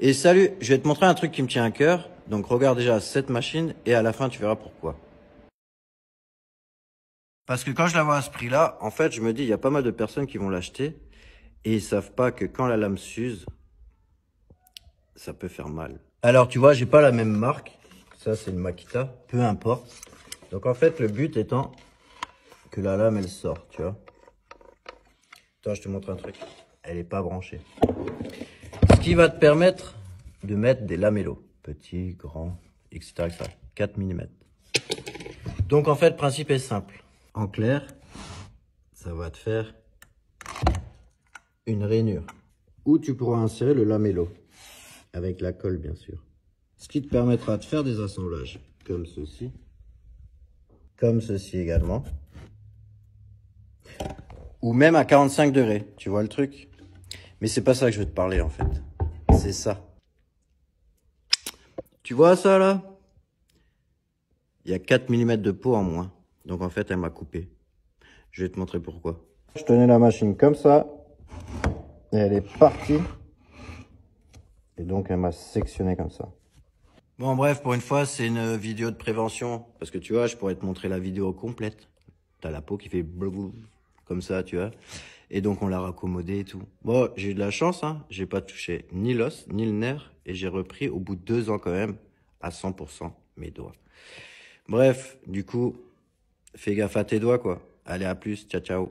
Et salut, je vais te montrer un truc qui me tient à cœur. Donc regarde déjà cette machine et à la fin tu verras pourquoi. Parce que quand je la vois à ce prix-là, en fait, je me dis, il y a pas mal de personnes qui vont l'acheter et ils savent pas que quand la lame s'use, ça peut faire mal. Alors, tu vois, j'ai pas la même marque. Ça, c'est une Makita. Peu importe. Donc, en fait, le but étant que la lame, elle sort, tu vois. Attends, je te montre un truc. Elle est pas branchée. Ce qui va te permettre de mettre des lamellos, petits, grands, etc., etc. 4 mm. Donc en fait, le principe est simple. En clair, ça va te faire une rainure où tu pourras insérer le lamello avec la colle bien sûr. Ce qui te permettra de faire des assemblages comme ceci, comme ceci également, ou même à 45 degrés, tu vois le truc Mais c'est pas ça que je veux te parler en fait. C'est ça. Tu vois ça là Il y a 4 mm de peau en moins. Donc en fait, elle m'a coupé. Je vais te montrer pourquoi. Je tenais la machine comme ça. Et elle est partie. Et donc elle m'a sectionné comme ça. Bon bref, pour une fois, c'est une vidéo de prévention. Parce que tu vois, je pourrais te montrer la vidéo complète. T'as la peau qui fait blou comme ça, tu vois. Et donc, on l'a raccommodé et tout. Bon, j'ai eu de la chance, hein. J'ai pas touché ni l'os, ni le nerf. Et j'ai repris au bout de deux ans quand même à 100% mes doigts. Bref, du coup, fais gaffe à tes doigts, quoi. Allez, à plus. Ciao, ciao.